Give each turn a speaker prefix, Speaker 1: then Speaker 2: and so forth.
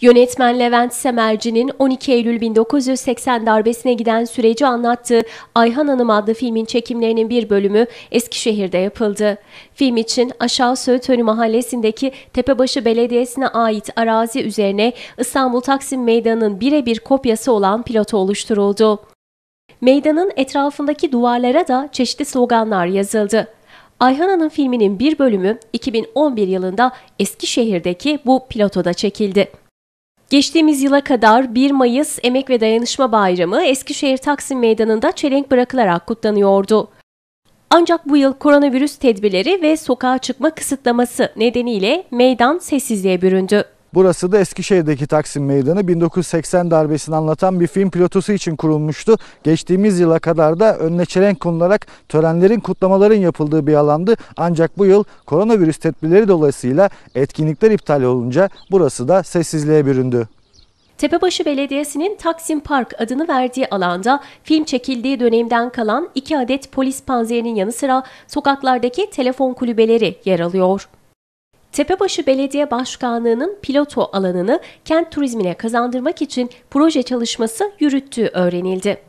Speaker 1: Yönetmen Levent Semerci'nin 12 Eylül 1980 darbesine giden süreci anlattığı Ayhan Hanım adlı filmin çekimlerinin bir bölümü Eskişehir'de yapıldı. Film için Aşağı Söğütönü mahallesindeki Tepebaşı Belediyesi'ne ait arazi üzerine İstanbul Taksim Meydanı'nın birebir kopyası olan plato oluşturuldu. Meydanın etrafındaki duvarlara da çeşitli sloganlar yazıldı. Ayhan Hanım filminin bir bölümü 2011 yılında Eskişehir'deki bu platoda çekildi. Geçtiğimiz yıla kadar 1 Mayıs Emek ve Dayanışma Bayramı Eskişehir Taksim Meydanı'nda çelenk bırakılarak kutlanıyordu. Ancak bu yıl koronavirüs tedbirleri ve sokağa çıkma kısıtlaması nedeniyle meydan sessizliğe büründü.
Speaker 2: Burası da Eskişehir'deki Taksim Meydanı 1980 darbesini anlatan bir film pilotusu için kurulmuştu. Geçtiğimiz yıla kadar da önüne çelenk konularak törenlerin kutlamaların yapıldığı bir alandı. Ancak bu yıl koronavirüs tedbirleri dolayısıyla etkinlikler iptal olunca burası da sessizliğe büründü.
Speaker 1: Tepebaşı Belediyesi'nin Taksim Park adını verdiği alanda film çekildiği dönemden kalan iki adet polis panzerinin yanı sıra sokaklardaki telefon kulübeleri yer alıyor. Tepebaşı Belediye Başkanlığı'nın piloto alanını kent turizmine kazandırmak için proje çalışması yürüttüğü öğrenildi.